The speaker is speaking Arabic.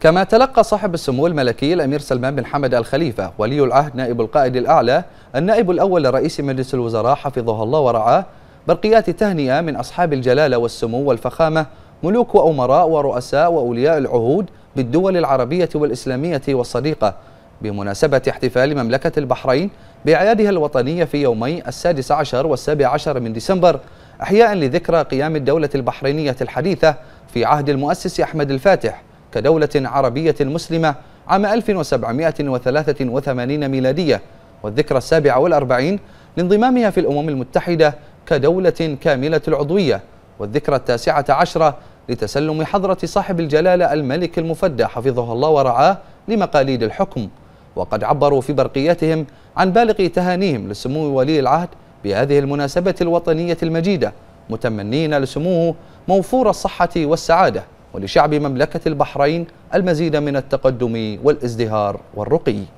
كما تلقى صاحب السمو الملكي الأمير سلمان بن حمد الخليفة ولي العهد نائب القائد الأعلى النائب الأول لرئيس مجلس الوزراء حفظه الله ورعاه برقيات تهنئة من أصحاب الجلالة والسمو والفخامة ملوك وأمراء ورؤساء وأولياء العهود بالدول العربية والإسلامية والصديقة بمناسبة احتفال مملكة البحرين بأعيادها الوطنية في يومي السادس عشر والسابع عشر من ديسمبر أحياء لذكرى قيام الدولة البحرينية الحديثة في عهد المؤسس أحمد الفاتح كدولة عربية مسلمة عام 1783 ميلادية والذكرى السابعة والأربعين لانضمامها في الأمم المتحدة كدولة كاملة العضوية والذكرى التاسعة عشرة لتسلم حضرة صاحب الجلالة الملك المفدى حفظه الله ورعاه لمقاليد الحكم وقد عبروا في برقيتهم عن بالغ تهانيهم لسمو ولي العهد بهذه المناسبة الوطنية المجيدة متمنين لسموه موفور الصحة والسعادة ولشعب مملكة البحرين المزيد من التقدم والازدهار والرقي